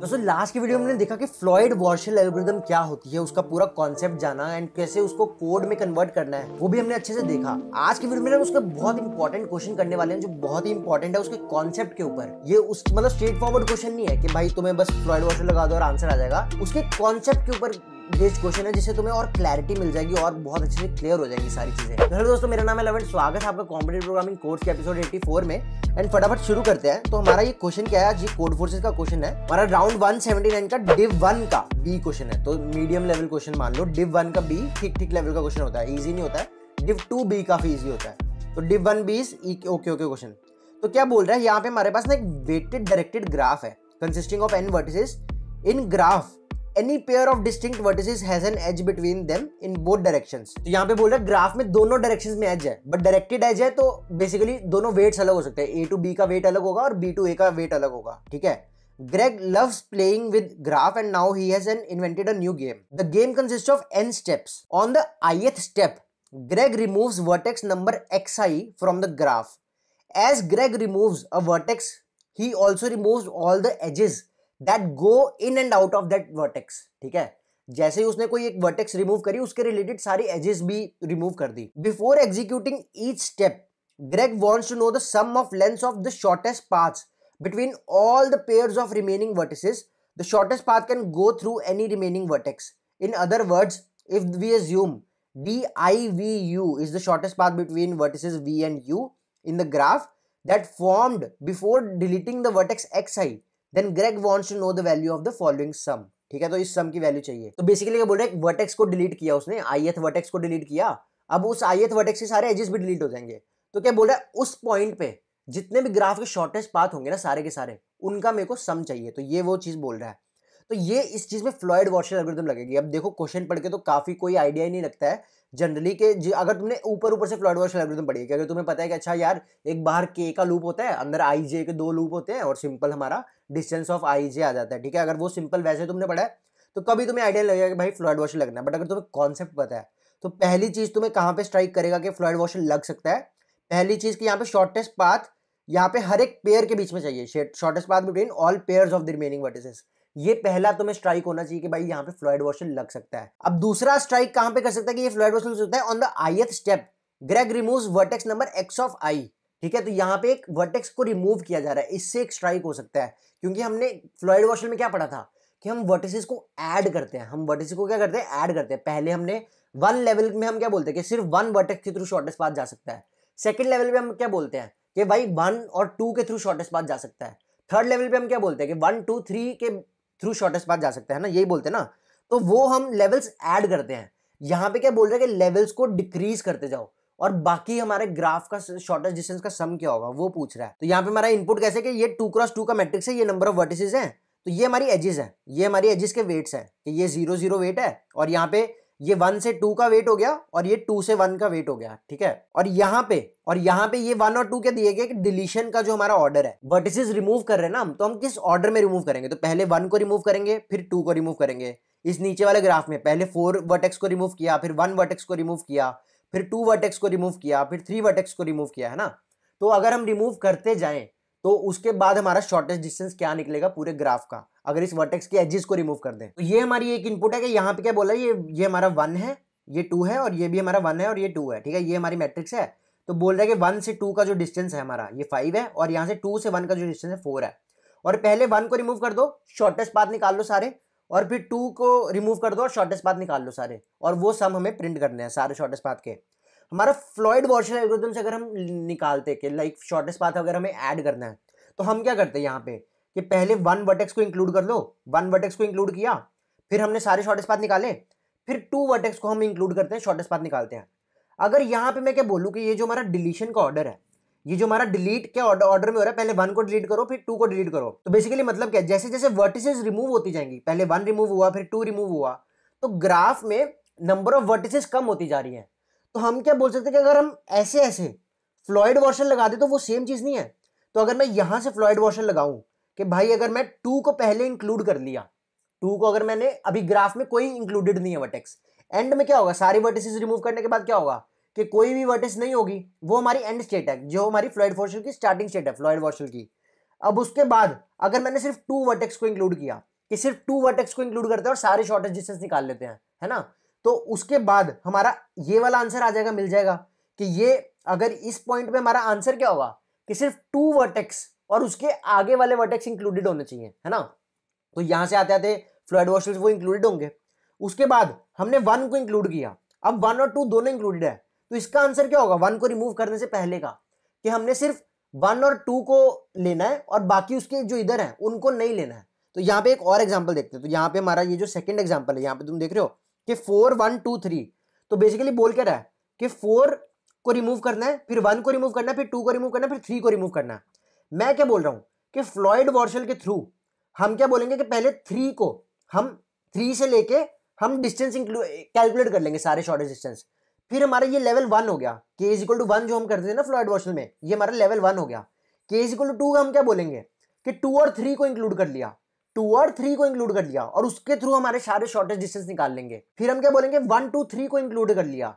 दोस्तों लास्ट की वीडियो में हमने देखा कि फ्लॉइड वॉर्शल एल्गोरिथम क्या होती है उसका पूरा कॉन्सेप्ट जाना एंड कैसे उसको कोड में कन्वर्ट करना है वो भी हमने अच्छे से देखा आज की वीडियो में हम उसका बहुत इंपॉर्टेंट क्वेश्चन करने वाले हैं जो बहुत ही इंपॉर्टेंट है उसके कॉन्सेप्ट के ऊपर ये उस मतलब स्ट्रेट फॉरवर्ड क्वेश्चन नहीं है कि भाई तुम्हें बस फ्लॉइड वॉर्शल लगा दो और आंसर आ जाएगा उसके कॉन्सेप्ट के ऊपर बेस्ट क्वेश्चन है जिससे तुम्हें और क्लैरिटी मिल जाएगी और बहुत अच्छे से क्लियर हो जाएगी सारी चीज़ें हेलो तो दोस्तों मेरा नाम है लवन स्वागत है आपका कॉम्पिटेट प्रोग्रामिंग कोर्स के एपिसोड 84 में एंड फटाफट शुरू करते हैं तो हमारा ये क्वेश्चन क्या है जी कोड फोर्सेज का क्वेश्चन है हमारा राउंड वन का डिव वन का बी क्वेश्चन है तो मीडियम लेवल क्वेश्चन मान लो डिव वन का बी ठीक ठीक लेवल का क्वेश्चन होता है ईजी नहीं होता है डिव टू बी काफ़ी ईजी होता है तो div one B okay okay question तो क्या बोल रहा है यहाँ पे हमारे पास ना एक वेटेड डायरेक्टेड ग्राफ है consisting of N vertices in graph any pair of distinct vertices has an edge between them in both directions तो यहां पे बोल रहा है ग्राफ में दोनों डायरेक्शंस में एज है बट डायरेक्टेड एज है तो बेसिकली दोनों वेट्स अलग हो सकते हैं ए टू बी का वेट अलग होगा और बी टू ए का वेट अलग होगा ठीक है Greg loves playing with graph and now he has an invented a new game the game consist of N steps on the ith step Greg removes vertex number X I from the graph as Greg removes a vertex he also remove all the edges that go in and out of that vertex ठीक है जैसे ही उसने कोई एक vertex remove करी उसके related सारी edges भी रिमूव कर दी before executing each step Greg wants to know the sum of length of the shortest path between all the pair of remaining vertices the shortest path can go through any remaining vertex in other words if we assume D I V U is the shortest path between vertices V and U in the graph that formed before deleting the vertex X I then Greg wants to know the value of the following sum ठीक है तो इस सम की value चाहिए तो basically क्या बोल रहे हैं वर्टेक्स को डिलीट किया उसने आई एथ वर्टेक्स को डिलीट किया अब उस आई एथ वर्टेक्स के सारे एजेस भी डिलीट हो जाएंगे तो क्या बोल रहा है उस पॉइंट पे जितने भी ग्राफ के शॉर्टेस्ट पाथ होंगे ना सारे के सारे उनका मेरे को सम चाहिए तो ये वो चीज़ बोल रहा है तो ये इस चीज़ में फ्लॉइड वॉशर एल्गोरिदम लगेगी अब देखो क्वेश्चन पढ़ के तो काफ़ी कोई आइडिया ही नहीं लगता है जनरली के अगर तुमने ऊपर ऊपर से फ्लॉइड वॉशर एल्गोरिदम पढ़ी है अगर तुम्हें पता है कि अच्छा यार एक बाहर के का लूप होता है अंदर आई जे के दो लूप होते हैं और सिंपल हमारा डिस्टेंस ऑफ आई जे आ जाता है ठीक है अगर वो सिंपल वैसे तुमने पढ़ा है तो कभी तुम्हें आइडिया लगेगा कि भाई फ्लॉइड वॉशर लगना है बट अगर तुम्हें कॉन्सेप्ट पता है तो पहली चीज़ तुम्हें कहाँ पे स्ट्राइक करेगा कि फ्लॉइड वॉशर लग सकता है पहली चीज़ की यहाँ पे शॉर्टेस्ट पाथ यहाँ पे हर एक पेयर के बीच में चाहिए shortest path between all pair of the remaining vertices ये पहला तुम्हें तो स्ट्राइक होना चाहिए कि भाई यहाँ पे फ्लोइड वॉशल लग सकता है अब दूसरा स्ट्राइक कहां पे कर सकता है कि ये फ्लोइड वॉशल हो सकता है on the ith step Greg removes vertex number X of I ठीक है तो यहाँ पे एक वर्टेक्स को रिमूव किया जा रहा है इससे एक स्ट्राइक हो सकता है क्योंकि हमने फ्लोइड वॉशल में क्या पढ़ा था कि हम वर्टिसेस को ऐड करते हैं हम वर्टिस को क्या करते हैं ऐड करते हैं पहले हमने वन लेवल में हम क्या बोलते हैं कि सिर्फ वन वर्टेक्स के थ्रू शॉर्टेस्ट पाथ जा सकता है सेकंड लेवल पे हम क्या बोलते हैं कि भाई वन और टू के थ्रू शॉर्टेस्ट पाथ जा सकता है थर्ड लेवल पे हम क्या बोलते हैं कि वन टू थ्री के थ्रू शॉर्टेस्ट पाथ जा सकते हैं ना यही बोलते हैं ना तो वो हम लेवल्स ऐड करते हैं यहाँ पे क्या बोल रहे हैं कि लेवल्स को डिक्रीज करते जाओ और बाकी हमारे ग्राफ का शॉर्टेस्ट डिस्टेंस का सम क्या होगा वो पूछ रहा है तो यहाँ पे हमारा इनपुट कैसे कि ये टू क्रॉस टू का मैट्रिक्स है ये नंबर ऑफ वर्टिसेस है तो ये हमारी एजिस है ये हमारी एजिस के वेट्स हैं कि ये जीरो जीरो वेट है और यहाँ पे ये वन से टू का वेट हो गया और ये टू से वन का वेट हो गया ठीक है और यहाँ पे और यहाँ पे ये वन और टू के दिए गए कि डिलीशन का जो हमारा ऑर्डर है वर्टिसेस रिमूव कर रहे हैं ना हम तो हम किस ऑर्डर में रिमूव करेंगे तो पहले वन को रिमूव करेंगे फिर टू को रिमूव करेंगे इस नीचे वाले ग्राफ में पहले फोर वर्टेक्स को रिमूव किया फिर वन वर्टेक्स को रिमूव किया फिर टू वर्टेक्स को रिमूव किया फिर थ्री वर्टेक्स को रिमूव किया है ना तो अगर हम रिमूव करते जाएं तो उसके बाद हमारा शॉर्टेस्ट डिस्टेंस क्या निकलेगा पूरे ग्राफ का अगर इस वर्टेक्स के एजिस को रिमूव कर दें तो ये हमारी एक इनपुट है कि यहाँ पे क्या बोला ये ये हमारा वन है ये टू है और ये भी हमारा वन है और ये टू है ठीक है ये हमारी मैट्रिक्स है तो बोल रहा है कि वन से टू का जो डिस्टेंस है हमारा ये फाइव है और यहाँ से टू से वन का जो डिस्टेंस है फोर है और पहले वन को रिमूव कर दो शॉर्टेस्ट पाथ निकाल लो सारे और फिर टू को रिमूव कर दो और शॉर्टेस्ट पाथ निकाल लो सारे और वो सम हमें प्रिंट करने हैं सारे शॉर्टेस्ट पाथ के हमारा फ्लॉइड वॉशर एल्गोरिथम से अगर हम निकालते कि लाइक शॉर्टेस्ट पाथ अगर हमें ऐड करना है तो हम क्या करते हैं यहाँ पे कि पहले वन वर्टेक्स को इंक्लूड कर लो वन वर्टेक्स को इंक्लूड किया फिर हमने सारे शॉर्टेस्ट पाथ निकाले फिर टू वर्टेक्स को हम इंक्लूड करते हैं शॉर्टेस्ट पाथ निकालते हैं अगर यहाँ पे मैं क्या बोलूँ कि ये जो हमारा डिलीशन का ऑर्डर है ये जो हमारा डिलीट के ऑर्डर में हो रहा है पहले वन को डिलीट करो फिर टू को डिलीट करो तो बेसिकली मतलब क्या जैसे जैसे वर्टिसेस रिमूव होती जाएंगी पहले वन रिमूव हुआ फिर टू रिमूव हुआ तो ग्राफ में नंबर ऑफ वर्टिसेस कम होती जा रही है तो हम क्या बोल सकते हैं कि अगर हम ऐसे ऐसे फ्लॉइड वॉशर लगा दे तो वो सेम चीज़ नहीं है तो अगर मैं यहां से फ्लॉइड वॉशर लगाऊं कि भाई अगर मैं टू को पहले इंक्लूड कर लिया टू को अगर मैंने अभी ग्राफ में कोई इंक्लूडेड नहीं है वर्टेक्स एंड में क्या होगा सारी वर्टिस रिमूव करने के बाद क्या होगा कि कोई भी वर्टिस नहीं होगी वो हमारी एंड स्टेट है जो हमारी फ्लॉइड वॉशर की स्टार्टिंग स्टेट है फ्लॉइड वॉशर की अब उसके बाद अगर मैंने सिर्फ टू वर्टेक्स को इंक्लूड किया कि सिर्फ टू वर्टेक्स को इंक्लूड करते हैं और सारे शॉर्टेज डिस्टेंस निकाल लेते हैं है ना तो उसके बाद हमारा ये वाला आंसर आ जाएगा मिल जाएगा कि ये अगर इस पॉइंट पे हमारा आंसर क्या होगा कि सिर्फ टू वर्टेक्स और उसके आगे वाले वर्टेक्स इंक्लूडेड होने चाहिए है ना तो यहां से आते आते फ्लोइड वॉशल्स वो इंक्लूडेड होंगे उसके बाद हमने वन को इंक्लूड किया अब वन और टू दोनों इंक्लूडेड है तो इसका आंसर क्या होगा वन को रिमूव करने से पहले का कि हमने सिर्फ वन और टू को लेना है और बाकी उसके जो इधर है उनको नहीं लेना है तो यहाँ पे एक और एग्जाम्पल देखते हैं तो यहाँ पे हमारा ये जो सेकंड एग्जाम्पल है यहाँ पे तुम देख रहे हो कि फोर वन टू थ्री तो बेसिकली बोल क्या रहा है कि फोर को रिमूव करना है फिर वन को रिमूव करना है फिर टू को रिमूव करना है फिर थ्री को रिमूव करना है मैं क्या बोल रहा हूँ कि फ्लॉइड वॉर्शल के थ्रू हम क्या बोलेंगे कि पहले थ्री को हम थ्री से लेके हम डिस्टेंस कैलकुलेट कर लेंगे सारे शॉर्टेज डिस्टेंस फिर हमारा ये लेवल वन हो गया के इज इक्वल टू वन जो हम करते थे ना फ्लॉइड वॉर्शल में ये हमारा लेवल वन हो गया के इज इक्वल टू टू का हम क्या बोलेंगे कि टू और थ्री को इंक्लूड कर लिया टू और थ्री को इंक्लूड कर लिया और उसके थ्रू हमारे सारे शॉर्टेज डिस्टेंस निकाल लेंगे फिर हम क्या बोलेंगे वन टू थ्री को इंक्लूड कर लिया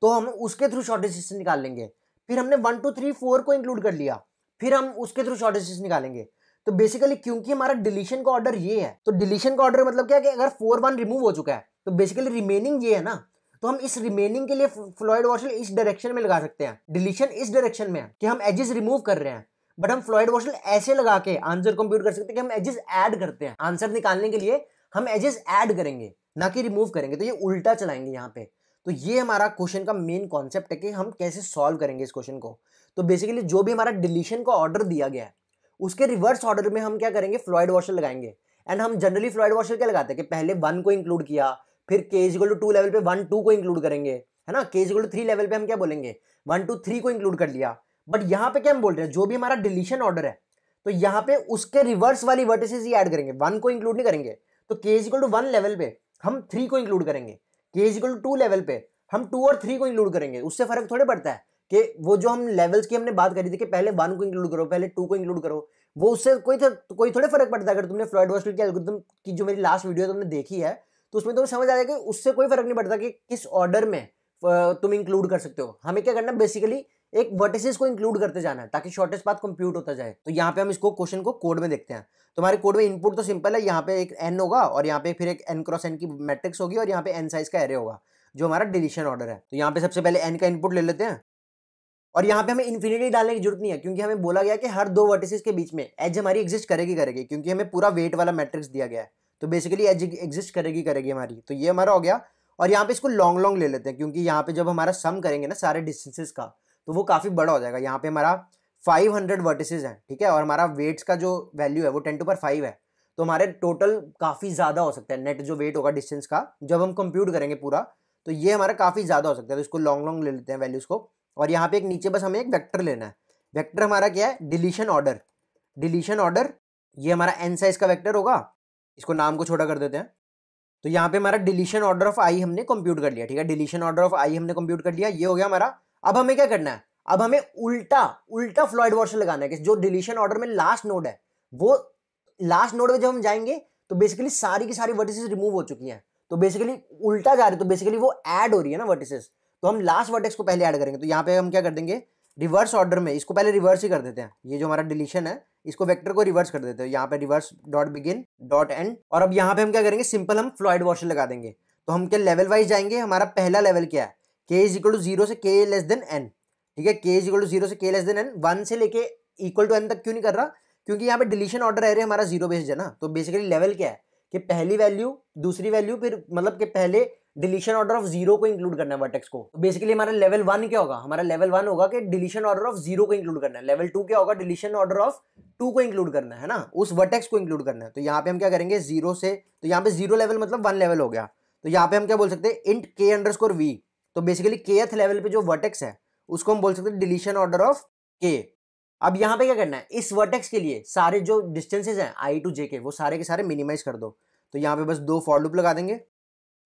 तो हम उसके थ्रू शॉर्टेज डिस्टेंस निकाल लेंगे फिर हमने वन टू थ्री फोर को इंक्लूड कर लिया फिर हम उसके थ्रू शॉर्टेज डिस्टेंस निकालेंगे तो बेसिकली क्योंकि हमारा डिलीशन का ऑर्डर ये है तो डिलीशन का ऑर्डर मतलब क्या कि अगर फोर वन रिमूव हो चुका है तो बेसिकली रिमेनिंग ये है ना तो हम इस रिमेनिंग के लिए फ्लोइड वॉशल इस डायरेक्शन में लगा सकते हैं डिलीशन इस डायरेक्शन में है कि हम एजेस रिमूव कर रहे हैं बट हम फ्लोइड वॉशल ऐसे लगा के आंसर कंप्यूट कर सकते हैं कि हम एजेस ऐड करते हैं आंसर निकालने के लिए हम एजेस ऐड करेंगे ना कि रिमूव करेंगे तो ये उल्टा चलाएंगे यहाँ पे तो ये हमारा क्वेश्चन का मेन कॉन्सेप्ट है कि हम कैसे सॉल्व करेंगे इस क्वेश्चन को तो बेसिकली जो भी हमारा डिलीशन का ऑर्डर दिया गया है उसके रिवर्स ऑर्डर में हम क्या करेंगे फ्लॉइड वॉशर लगाएंगे एंड हम जनरली फ्लॉइड वॉशर क्या लगाते हैं कि पहले वन को इंक्लूड किया फिर के इजगल टू टू लेवल पे वन टू को इंक्लूड करेंगे है ना के इजगल टू थ्री लेवल पे हम क्या बोलेंगे वन टू थ्री को इंक्लूड कर लिया बट यहां पे क्या हम बोल रहे हैं जो भी हमारा डिलीशन ऑर्डर है तो यहां पे उसके रिवर्स वाली वर्टिसेस ही ऐड करेंगे वन को इंक्लूड नहीं करेंगे तो के इजिकल टू वन लेवल पे हम थ्री को इंक्लूड करेंगे के इजिकल टू टू लेवल पे हम टू और थ्री को इंक्लूड करेंगे उससे फर्क थोड़े पड़ता है कि वो जो हम लेवल्स की हमने बात करी थी कि पहले वन को इंक्लूड करो पहले टू को इंक्लूड करो वो उससे कोई कोई थोड़े फर्क पड़ता है अगर तुमने फ्लॉइड वॉस्टल की एल्गोरिथम की जो मेरी लास्ट वीडियो तुमने देखी है तो उसमें तुम्हें समझ आ जाएगा कि उससे कोई फर्क नहीं पड़ता कि किस ऑर्डर में तुम इंक्लूड कर सकते हो हमें क्या करना बेसिकली एक वर्टिसेस को इंक्लूड करते जाना है ताकि शॉर्टेस्ट पाथ कंप्यूट होता जाए तो यहाँ पे हम इसको क्वेश्चन को कोड में देखते हैं तुम्हारे कोड में इनपुट तो सिंपल है यहाँ पे एक एन होगा और यहाँ पे फिर एक एन क्रॉस एन की मैट्रिक्स होगी और यहाँ पे एन साइज का एरे होगा जो हमारा डिलीशन ऑर्डर है तो यहाँ पे सबसे पहले एन का इनपुट ले लेते हैं और यहाँ पे हमें इन्फिनिटी डालने की जरूरत नहीं है क्योंकि हमें बोला गया कि हर दो वर्टिसेस के बीच में एज हमारी एग्जिस्ट करेगी करेगी क्योंकि हमें पूरा वेट वाला मैट्रिक्स दिया गया है तो बेसिकली एज एग्जिस्ट करेगी करेगी हमारी तो ये हमारा हो गया और यहाँ पे इसको लॉन्ग लॉन्ग ले लेते हैं क्योंकि यहाँ पे जब हमारा सम करेंगे ना सारे डिस्टेंसेस का तो वो काफ़ी बड़ा हो जाएगा यहाँ पे हमारा 500 हंड्रेड वर्टिसेज हैं ठीक है और हमारा वेट्स का जो वैल्यू है वो टेन टू पर फाइव है तो हमारे टोटल काफ़ी ज़्यादा हो सकता है नेट जो वेट होगा डिस्टेंस का जब हम कंप्यूट करेंगे पूरा तो ये हमारा काफ़ी ज़्यादा हो सकता है तो इसको लॉन्ग लॉन्ग ले लेते हैं वैल्यूज़ को और यहाँ पे एक नीचे बस हमें एक वैक्टर लेना है वैक्टर हमारा क्या है डिलीशन ऑर्डर डिलीशन ऑर्डर ये हमारा एन साइज का वैक्टर होगा इसको नाम को छोटा कर देते हैं तो यहाँ पे हमारा डिलीशन ऑर्डर ऑफ आई हमने कंप्यूट कर लिया ठीक है डिलीशन ऑर्डर ऑफ आई हमने कंप्यूट कर लिया ये हो गया हमारा अब हमें क्या करना है अब हमें उल्टा उल्टा फ्लॉइड वॉशर लगाना है कि जो डिलीशन ऑर्डर में लास्ट नोड है वो लास्ट नोड में जब हम जाएंगे तो बेसिकली सारी की सारी वर्टिस रिमूव हो चुकी हैं तो बेसिकली उल्टा जा रहे तो बेसिकली वो एड हो रही है ना वर्टिसेस तो हम लास्ट वर्टेक्स को पहले ऐड करेंगे तो यहाँ पे हम क्या कर देंगे रिवर्स ऑर्डर में इसको पहले रिवर्स ही कर देते हैं ये जो हमारा डिलीशन है इसको वेक्टर को रिवर्स कर देते हैं यहाँ पे reverse dot begin dot end और अब यहाँ पे हम क्या करेंगे सिंपल हम फ्लॉइड वॉशर लगा देंगे तो हम क्या लेवल वाइज जाएंगे हमारा पहला लेवल क्या है के इज इक्वल टू जीरो से के लेस देन एन ठीक है के इज इक्वल टू जीरो से के लेस देन एन वन से लेके इक्वल टू एन तक क्यों नहीं कर रहा क्योंकि यहाँ पे डिलीशन ऑर्डर है हमारा जीरो बेस्ड है ना तो बेसिकली लेवल क्या है कि पहली वैल्यू दूसरी वैल्यू फिर मतलब कि पहले डिलीशन ऑर्डर ऑफ जीरो को इंक्लूड करना है वर्टेक्स को तो बेसिकली हमारा लेवल वन क्या होगा हमारा लेवल वन होगा कि डिलीशन ऑर्डर ऑफ जीरो को इंक्लूड करना है लेवल टू क्या होगा डिलीशन ऑर्डर ऑफ टू को इंक्लूड करना है ना उस वर्टेक्स को इंक्लूड करना है तो यहाँ पे हम क्या करेंगे जीरो से तो यहाँ पे जीरो लेवल मतलब वन लेवल हो गया तो यहाँ पे हम क्या बोल सकते हैं int K underscore V तो बेसिकली केथ लेवल पे जो वर्टेक्स है उसको हम बोल सकते हैं डिलीशन ऑर्डर ऑफ के अब यहाँ पे क्या करना है इस वर्टेक्स के लिए सारे जो डिस्टेंसेज हैं आई टू जे के वो सारे के सारे मिनिमाइज कर दो तो यहाँ पे बस दो फॉर लूप लगा देंगे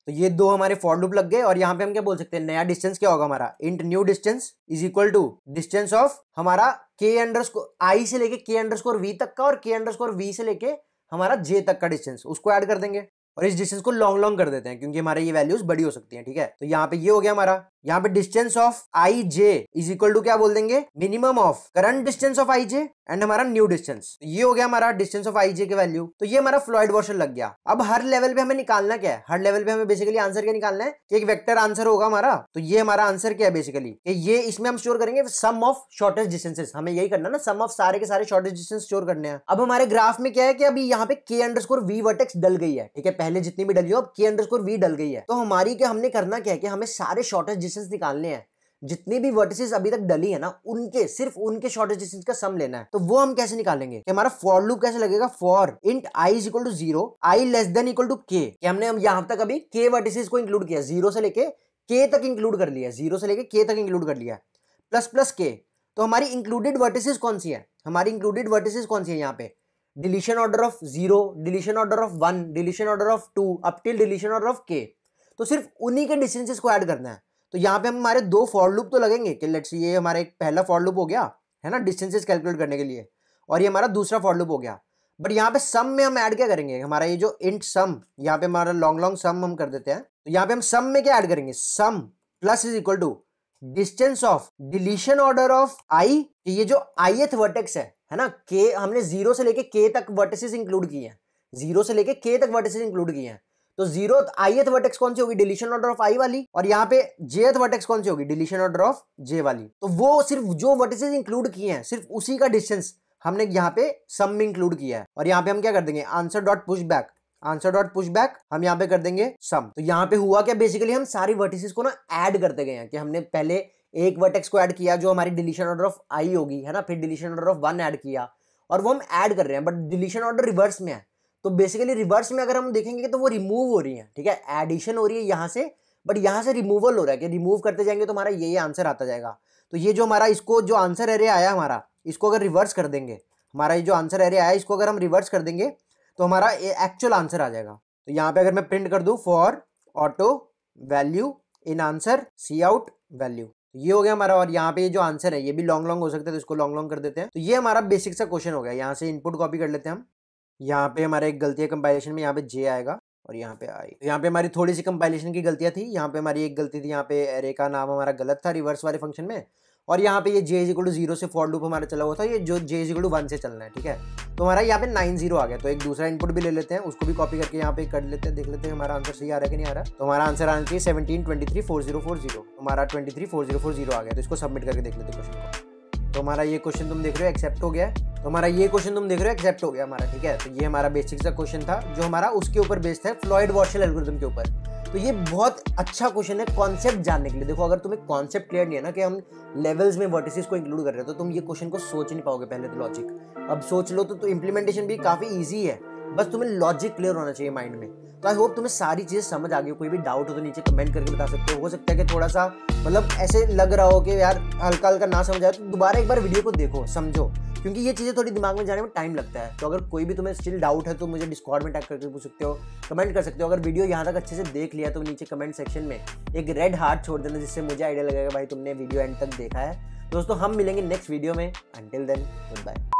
तो ये दो हमारे फॉर लूप लग गए और यहाँ पे हम क्या बोल सकते हैं नया डिस्टेंस क्या होगा हमारा int new distance is equal to distance of हमारा के अंडर आई से लेके के अंडर वी तक का और के अंडर वी से लेके हमारा जे तक का डिस्टेंस उसको ऐड कर देंगे और इस डिस्टेंस को लॉन्ग लॉन्ग कर देते हैं क्योंकि हमारे ये वैल्यूज बड़ी हो सकती हैं ठीक है तो यहाँ पे ये हो गया हमारा यहाँ पे distance of I J is equal to क्या बोल देंगे minimum of current distance of I J and हमारा न्यू डिस्टेंस तो ये हो गया हमारा डिस्टेंस ऑफ आई जे के वैल्यू तो ये हमारा फ्लॉइड वॉशर लग गया अब हर लेवल पे हमें निकालना क्या है हर लेवल पे हमें बेसिकली आंसर क्या निकालना है कि एक वेक्टर आंसर होगा हमारा तो ये हमारा आंसर क्या है बेसिकली कि ये इसमें हम स्टोर करेंगे सम ऑफ शॉर्टेज डिस्टेंसेस हमें यही करना ना सम ऑफ सारे के सारे शॉर्टेज डिस्टेंस स्टोर करने हैं अब हमारे ग्राफ में क्या है कि अभी यहाँ पे K underscore V vertex डल गई है ठीक है पहले जितनी भी डली हो अब के अंडर वी डल गई है तो हमारी क्या हमने करना क्या है कि हमें सारे शॉर्टेज डिस्टेंस निकालने हैं जितनी भी वर्टिसेस अभी तक डली है ना उनके सिर्फ उनके शॉर्टेज डिस्टेंस का सम लेना है तो वो हम कैसे निकालेंगे कि हमारा फॉर लूप कैसे लगेगा for int I is equal to zero I less than equal to K हमने हम यहां तक अभी के वर्टिसेस को इंक्लूड किया जीरो से लेके के तक इंक्लूड कर लिया जीरो से लेके के तक इंक्लूड कर लिया प्लस प्लस के तो हमारी इंक्लूडेड वर्टिसेस कौन सी है हमारी इंक्लूडेड वर्टिसेस कौन सी है यहाँ पे deletion order of zero deletion order of one deletion order of two up till deletion order of K तो सिर्फ उन्हीं के डिस्टेंसेस को ऐड करना है तो यहाँ पे हम हमारे दो फॉर लूप तो लगेंगे कि लेट्स ये हमारा एक पहला फॉर लूप हो गया है ना डिस्टेंसेस कैलकुलेट करने के लिए और ये हमारा दूसरा फॉर लूप हो गया बट यहाँ पे सम में हम ऐड क्या करेंगे हमारा ये जो इंट सम यहाँ पे हमारा लॉन्ग लॉन्ग सम हम कर देते हैं तो यहाँ पे हम सम में क्या ऐड करेंगे sum plus is equal to distance of deletion order of I ये जो आई एथ वर्टेक्स है है ना के हमने जीरो से लेके के तक वर्टिसेस इंक्लूड किए हैं जीरो से लेके के तक वर्टिसेस इंक्लूड किए हैं तो जीरो आईएथ वर्टेक्स कौन सी होगी डिलीशन ऑर्डर ऑफ आई वाली और यहाँ पे जेथ वर्टेक्स कौन सी होगी डिलीशन ऑर्डर ऑफ जे वाली तो वो सिर्फ जो वर्टिसेस इंक्लूड किए हैं सिर्फ उसी का डिस्टेंस हमने यहाँ पे सम में इंक्लूड किया है और यहाँ पे हम क्या कर देंगे answer dot push back answer dot push back हम यहाँ पे कर देंगे सम तो यहाँ पे हुआ क्या बेसिकली हम सारी वर्टिसेस को ना एड करते गए हैं कि हमने पहले एक वर्टेक्स को ऐड किया जो हमारी डिलीशन ऑर्डर ऑफ आई होगी है ना फिर deletion order of one add किया और वो हम ऐड कर रहे हैं बट डिलीशन ऑर्डर रिवर्स में है तो बेसिकली रिवर्स में अगर हम देखेंगे तो वो रिमूव हो रही है ठीक है एडिशन हो रही है यहाँ से बट यहाँ से रिमूवल हो रहा है कि रिमूव करते जाएंगे तो हमारा ये आंसर आता जाएगा तो ये जो हमारा इसको जो आंसर एरे आया हमारा इसको अगर रिवर्स कर देंगे हमारा ये जो आंसर एरे आया इसको अगर हम रिवर्स कर देंगे तो हमारा एक्चुअल आंसर आ जाएगा तो यहाँ पे अगर मैं प्रिंट कर दूँ for auto value in answer cout value तो ये हो गया हमारा और यहाँ पे जो आंसर है ये भी लॉन्ग लॉन्ग हो सकता है तो इसको लॉन्ग लॉन्ग कर देते हैं तो ये हमारा बेसिक सा क्वेश्चन हो गया यहाँ से इनपुट कॉपी कर लेते हैं हम यहाँ पे हमारे एक गलती है कंपाइलेशन में यहाँ पे जे आएगा और यहाँ पे आई तो यहाँ पे हमारी थोड़ी सी कंपाइलेशन की गलतियाँ थी यहाँ पे हमारी एक गलती थी यहाँ पे एरे का नाम हमारा गलत था रिवर्स वाले फंक्शन में और यहाँ पे ये जे इजिकल टू जीरो से फॉर लूप हमारा चला हुआ था ये जो जे इजिकल टू वन से चलना है ठीक है तो हमारा यहाँ पे नाइन जीरो आ गया तो एक दूसरा इनपुट भी ले लेते हैं उसको भी कॉपी करके यहाँ पे कर लेते हैं देख लेते हैं हमारा आंसर सही आ रहा है कि नहीं आ रहा तो हमारा आंसर आना चाहिए seventeen twenty three four zero four zero हमारा twenty three four zero four zero आ गया तो इसको सबमिट करके देख लेते क्वेश्चन को तो हमारा ये क्वेश्चन तुम देख रहे हो एक्सेप्ट हो गया तो हमारा ये क्वेश्चन तुम देख रहे हो एक्सेप्ट हो गया हमारा ठीक है तो ये हमारा बेसिक सा क्वेश्चन था जो हमारा उसके ऊपर बेस्ड है फ्लॉइड वॉशल एल्गोरिथम के ऊपर तो ये बहुत अच्छा क्वेश्चन है कॉन्सेप्ट जानने के लिए देखो अगर तुम्हें कॉन्सेप्ट क्लियर नहीं है ना कि हम लेवल्स में वर्टिसेस को इंक्लूड कर रहे हैं तो तुम ये क्वेश्चन को सोच नहीं पाओगे पहले तो लॉजिक अब सोच लो तो, तो भी काफ़ी ईजी है बस तुम्हें लॉजिक क्लियर होना चाहिए माइंड में तो आई होप तुम्हें सारी चीज़ें समझ आ गई कोई भी डाउट हो तो नीचे कमेंट करके बता सकते हो हो सकता है कि थोड़ा सा मतलब ऐसे लग रहा हो कि यार हल्का हल्का ना समझ आए तो दोबारा एक बार वीडियो को देखो समझो क्योंकि ये चीज़ें थोड़ी दिमाग में जाने में टाइम लगता है तो अगर कोई भी तुम्हें स्टिल डाउट है तो मुझे डिस्कॉर्ड में टैक करके पूछ सकते हो कमेंट कर सकते हो अगर वीडियो यहाँ तक अच्छे से देख लिया तो नीचे कमेंट सेक्शन में एक रेड हार्ट छोड़ देना जिससे मुझे आइडिया लगेगा भाई तुमने वीडियो एंड तक देखा है दोस्तों हम मिलेंगे नेक्स्ट वीडियो में अंटिल देन गुड बाय